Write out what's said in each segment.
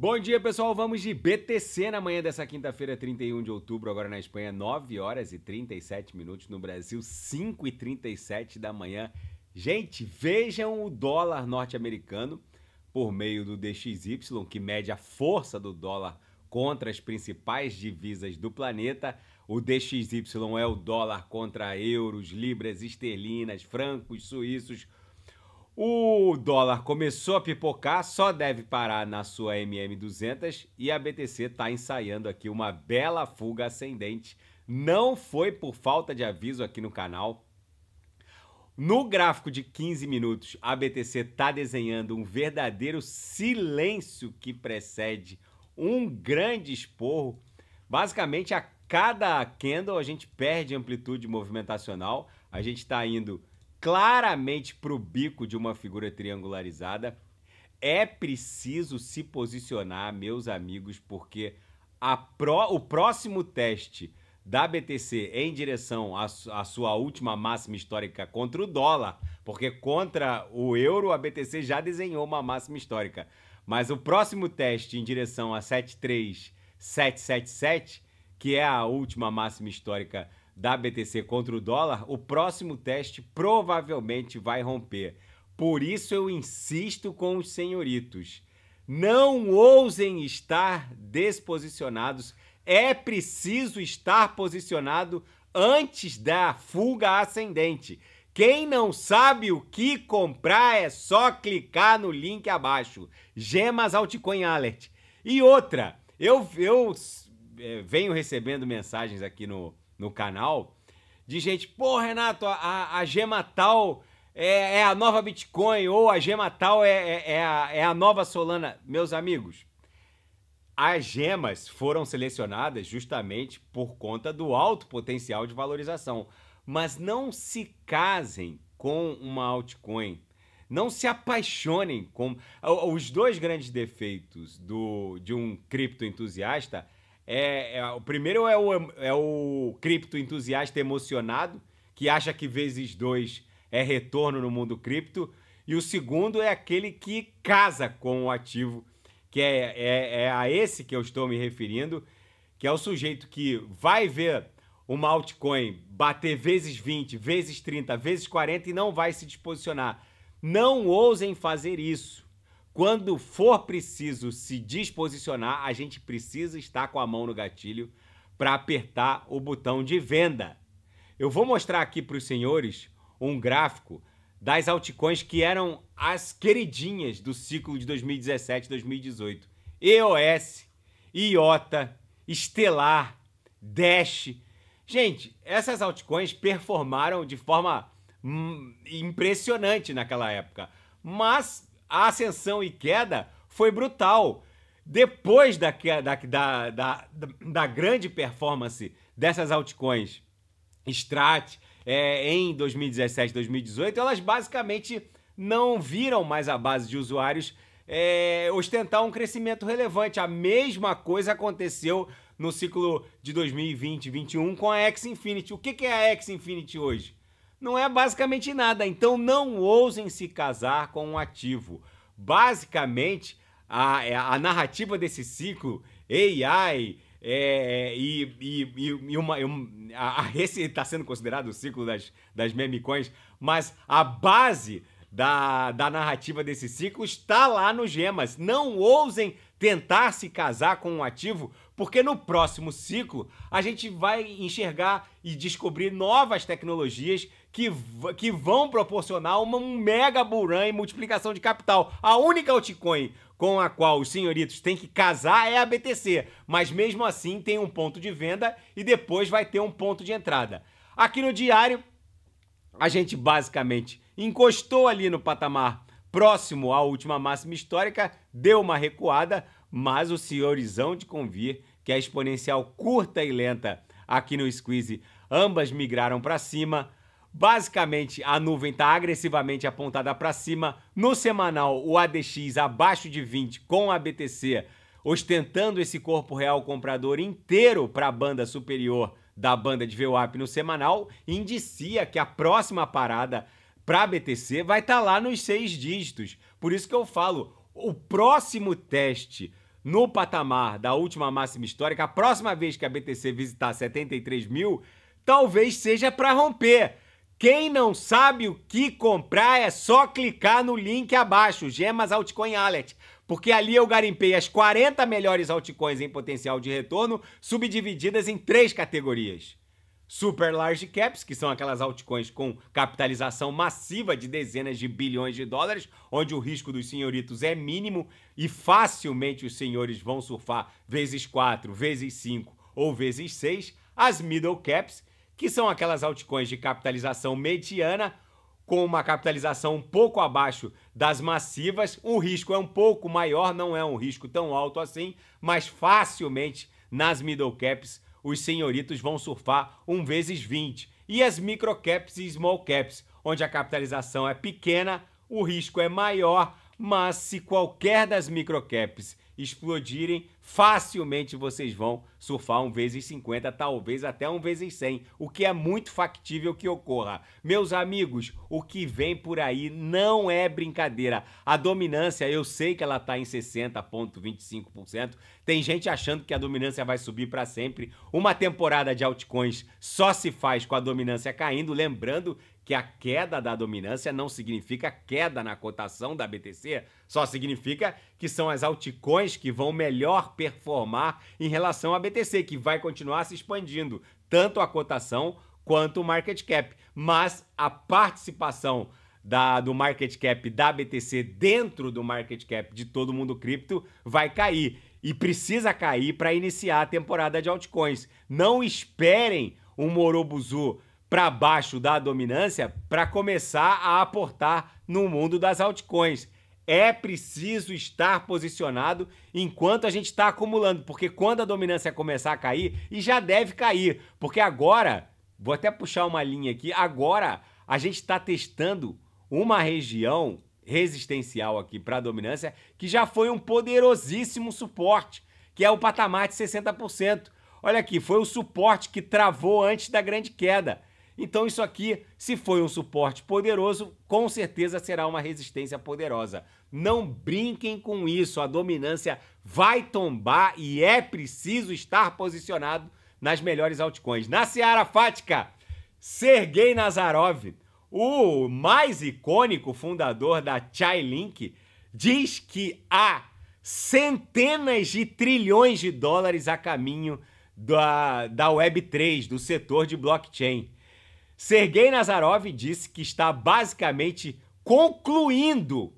Bom dia, pessoal. Vamos de BTC na manhã dessa quinta-feira, 31 de outubro, agora na Espanha, 9 horas e 37 minutos, no Brasil, 5 e 37 da manhã. Gente, vejam o dólar norte-americano por meio do DXY, que mede a força do dólar contra as principais divisas do planeta. O DXY é o dólar contra euros, libras, esterlinas, francos, suíços, o dólar começou a pipocar, só deve parar na sua MM200 e a BTC está ensaiando aqui uma bela fuga ascendente. Não foi por falta de aviso aqui no canal. No gráfico de 15 minutos, a BTC está desenhando um verdadeiro silêncio que precede um grande esporro. Basicamente, a cada candle a gente perde amplitude movimentacional. A gente está indo claramente para o bico de uma figura triangularizada. É preciso se posicionar, meus amigos, porque pro, o próximo teste da BTC em direção à, à, sua última máxima histórica contra o dólar, porque contra o euro a BTC já desenhou uma máxima histórica. Mas o próximo teste em direção a 73777, que é a última máxima histórica da BTC contra o dólar, o próximo teste provavelmente vai romper. Por isso eu insisto com os senhoritos. Não ousem estar desposicionados. É preciso estar posicionado antes da fuga ascendente. Quem não sabe o que comprar é só clicar no link abaixo. Gemas Altcoin Alert. E outra, eu, eu é, venho recebendo mensagens aqui no, no canal, de gente, pô, Renato, a, a gema tal é, é, a nova Bitcoin, ou a gema tal é, é, é, a, é a nova Solana. Meus amigos, as gemas foram selecionadas justamente por conta do alto potencial de valorização. Mas não se casem com uma altcoin. Não se apaixonem com. Os dois grandes defeitos do, de um cripto entusiasta é, é, o primeiro é o, é o cripto entusiasta emocionado, que acha que vezes dois é retorno no mundo cripto. E o segundo é aquele que casa com o ativo, que é, é, é a esse que eu estou me referindo, que é o sujeito que vai ver uma altcoin bater vezes 20, vezes 30, vezes 40 e não vai se disposicionar. Não ousem fazer isso quando for preciso se disposicionar, a gente precisa estar com a mão no gatilho para apertar o botão de venda. Eu vou mostrar aqui para os senhores um gráfico das altcoins que eram as queridinhas do ciclo de 2017 2018. EOS, IOTA, Estelar, Dash. Gente, essas altcoins performaram de forma hum, impressionante naquela época, mas a ascensão e queda foi brutal. Depois da, da, da, da, da grande performance dessas altcoins Strat é, em 2017, 2018, elas basicamente não viram mais a base de usuários é, ostentar um crescimento relevante. A mesma coisa aconteceu no ciclo de 2020-21 com a X Infinity. O que é a X Infinity hoje? não é basicamente nada. Então não ousem se casar com um ativo. Basicamente, a, é, a narrativa desse ciclo, AI é, e, e, e, uma, a, a, esse está sendo considerado o ciclo das, das memecoins, mas a base da, da narrativa desse ciclo está lá nos gemas. Não ousem tentar se casar com um ativo, porque no próximo ciclo a gente vai enxergar e descobrir novas tecnologias que, que vão proporcionar uma, mega buran e multiplicação de capital. A única altcoin com a qual os senhoritos têm que casar é a BTC, mas mesmo assim tem um ponto de venda e depois vai ter um ponto de entrada. Aqui no diário, a gente basicamente encostou ali no patamar próximo à última máxima histórica, deu uma recuada, mas o senhorizão de convir, que é exponencial curta e lenta aqui no squeeze, ambas migraram para cima. Basicamente, a nuvem está agressivamente apontada para cima. No semanal, o ADX abaixo de 20 com a BTC, ostentando esse corpo real comprador inteiro para a banda superior da banda de VWAP no semanal, indicia que a próxima parada para a BTC vai estar tá lá nos seis dígitos. Por isso que eu falo, o próximo teste no patamar da última máxima histórica, a próxima vez que a BTC visitar 73 mil, talvez seja para romper. Quem não sabe o que comprar é só clicar no link abaixo, Gemas Altcoin Alert, porque ali eu garimpei as 40 melhores altcoins em potencial de retorno, subdivididas em três categorias. Super Large Caps, que são aquelas altcoins com capitalização massiva de dezenas de bilhões de dólares, onde o risco dos senhoritos é mínimo e facilmente os senhores vão surfar vezes 4, vezes 5 ou vezes 6. As Middle Caps, que são aquelas altcoins de capitalização mediana, com uma capitalização um pouco abaixo das massivas, o risco é um pouco maior, não é um risco tão alto assim, mas facilmente nas middle caps os senhoritos vão surfar um vezes 20, e as microcaps e small caps, onde a capitalização é pequena, o risco é maior, mas se qualquer das microcaps explodirem, facilmente vocês vão surfar um vezes 50, talvez até um vezes 100, o que é muito factível que ocorra. Meus amigos, o que vem por aí não é brincadeira. A dominância, eu sei que ela está em 60.25%. Tem gente achando que a dominância vai subir para sempre. Uma temporada de altcoins só se faz com a dominância caindo, lembrando que a queda da dominância não significa queda na cotação da BTC, só significa que são as altcoins que vão melhor performar em relação à BTC, que vai continuar se expandindo, tanto a cotação quanto o market cap. Mas a participação da, do market cap da BTC dentro do market cap de todo mundo cripto vai cair. E precisa cair para iniciar a temporada de altcoins. Não esperem um Morobuzu para baixo da dominância para começar a aportar no mundo das altcoins. É preciso estar posicionado enquanto a gente está acumulando, porque quando a dominância começar a cair, e já deve cair, porque agora, vou até puxar uma linha aqui, agora a gente está testando uma região resistencial aqui para a dominância que já foi um poderosíssimo suporte, que é o patamar de 60%. Olha aqui, foi o suporte que travou antes da grande queda. Então isso aqui, se foi um suporte poderoso, com certeza será uma resistência poderosa. Não brinquem com isso, a dominância vai tombar e é preciso estar posicionado nas melhores altcoins. Na Seara Fática, Sergei Nazarov, o mais icônico fundador da Chilink, diz que há centenas de trilhões de dólares a caminho da, da Web3, do setor de blockchain. Sergei Nazarov disse que está basicamente concluindo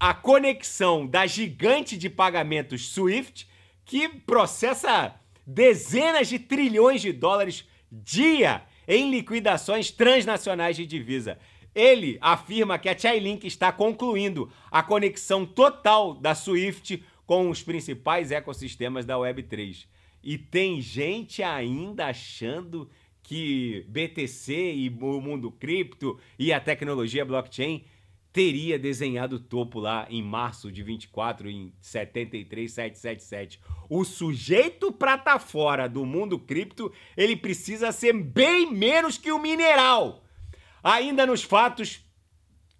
a conexão da gigante de pagamentos SWIFT, que processa dezenas de trilhões de dólares dia em liquidações transnacionais de divisa. Ele afirma que a Chainlink está concluindo a conexão total da SWIFT com os principais ecossistemas da Web3. E tem gente ainda achando que BTC e o mundo cripto e a tecnologia blockchain teria desenhado o topo lá em março de 24 em 73777. O sujeito para tá fora do mundo cripto, ele precisa ser bem menos que o mineral. Ainda nos fatos,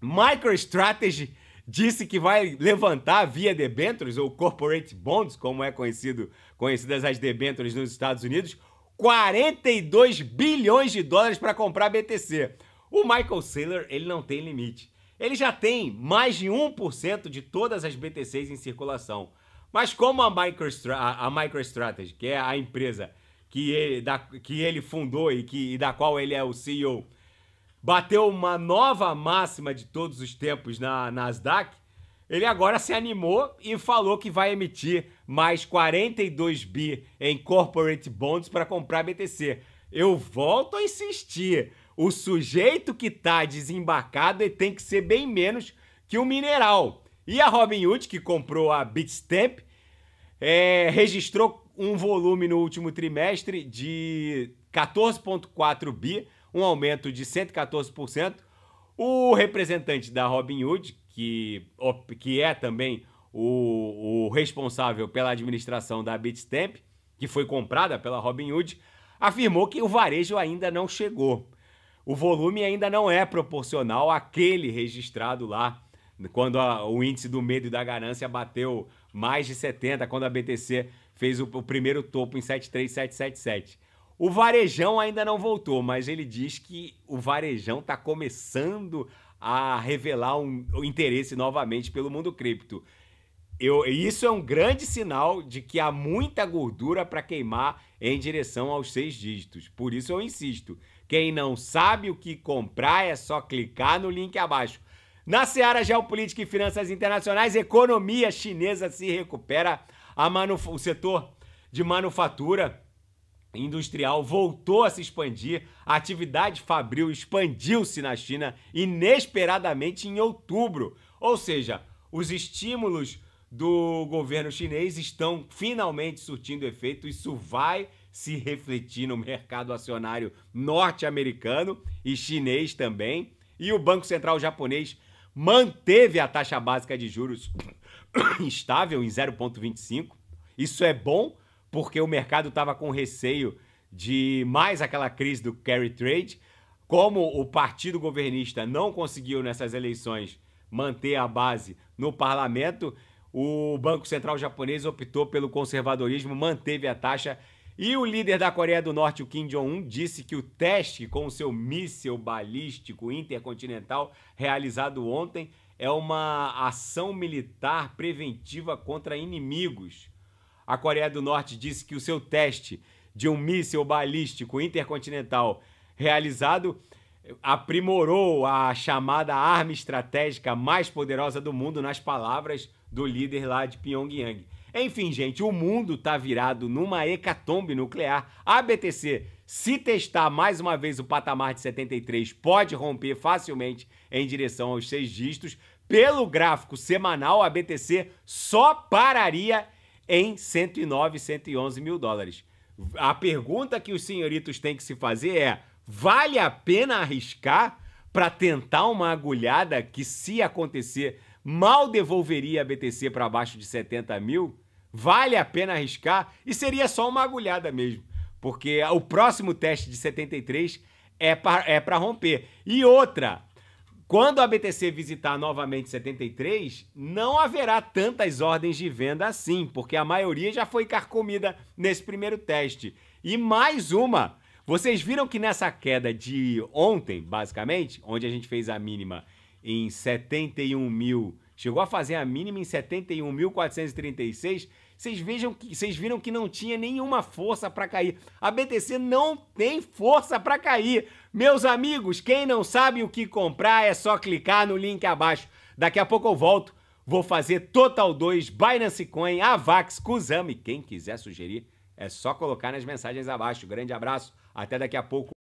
MicroStrategy disse que vai levantar via debentures ou corporate bonds, como é conhecido, conhecidas as debentures nos Estados Unidos, 42 bilhões de dólares para comprar BTC. O Michael Saylor, ele não tem limite. Ele já tem mais de 1% de todas as BTCs em circulação. Mas como a, Microstra a MicroStrategy, que é a empresa que ele, da, que ele fundou e, que, e da qual ele é o CEO, bateu uma nova máxima de todos os tempos na Nasdaq, ele agora se animou e falou que vai emitir mais 42 bi em corporate bonds para comprar BTC. Eu volto a insistir, o sujeito que está desembarcado tem que ser bem menos que o mineral. E a Robinhood, que comprou a Bitstamp, é, registrou um volume no último trimestre de 14,4 bi, um aumento de 114%. O representante da Robinhood, que, que é também o, o responsável pela administração da Bitstamp, que foi comprada pela Robinhood, afirmou que o varejo ainda não chegou. O volume ainda não é proporcional àquele registrado lá quando a, o índice do medo e da ganância bateu mais de 70, quando a BTC fez o, o, primeiro topo em 73777. O varejão ainda não voltou, mas ele diz que o varejão está começando a revelar um, um interesse novamente pelo mundo cripto eu, isso é um grande sinal de que há muita gordura para queimar em direção aos seis dígitos. Por isso eu insisto: quem não sabe o que comprar é só clicar no link abaixo. Na seara geopolítica e finanças internacionais, economia chinesa se recupera, o setor de manufatura industrial voltou a se expandir, a atividade fabril expandiu-se na China inesperadamente em outubro. Ou seja, os estímulos do governo chinês estão finalmente surtindo efeito. Isso vai se refletir no mercado acionário norte-americano e chinês também. E o Banco Central japonês manteve a taxa básica de juros estável em 0,25. Isso é bom porque o mercado estava com receio de mais aquela crise do carry trade. Como o partido governista não conseguiu nessas eleições manter a base no parlamento, o Banco Central japonês optou pelo conservadorismo, manteve a taxa. E o líder da Coreia do Norte, o Kim Jong-un, disse que o teste com o seu míssil balístico intercontinental realizado ontem é uma ação militar preventiva contra inimigos. A Coreia do Norte disse que o seu teste de um míssil balístico intercontinental realizado aprimorou a chamada arma estratégica mais poderosa do mundo, nas palavras do líder lá de Pyongyang. Enfim, gente, o mundo tá virado numa hecatombe nuclear. A BTC, se testar mais uma vez o patamar de 73, pode romper facilmente em direção aos seis dígitos. Pelo gráfico semanal, a BTC só pararia em 109, 111 mil dólares. A pergunta que os senhoritos têm que se fazer é: vale a pena arriscar para tentar uma agulhada que, se acontecer mal devolveria a BTC para abaixo de 70 mil, vale a pena arriscar e seria só uma agulhada mesmo, porque o próximo teste de 73 é para é romper. E outra, quando a BTC visitar novamente 73, não haverá tantas ordens de venda assim, porque a maioria já foi carcomida nesse primeiro teste. E mais uma, vocês viram que nessa queda de ontem, basicamente, onde a gente fez a mínima em 71 mil, chegou a fazer a mínima em 71.436, vocês vejam que vocês viram que não tinha nenhuma força para cair. A BTC não tem força para cair. Meus amigos, quem não sabe o que comprar é só clicar no link abaixo. Daqui a pouco eu volto. Vou fazer Total 2, Binance Coin, Avax, Kuzami. Quem quiser sugerir, é só colocar nas mensagens abaixo. Grande abraço, até daqui a pouco.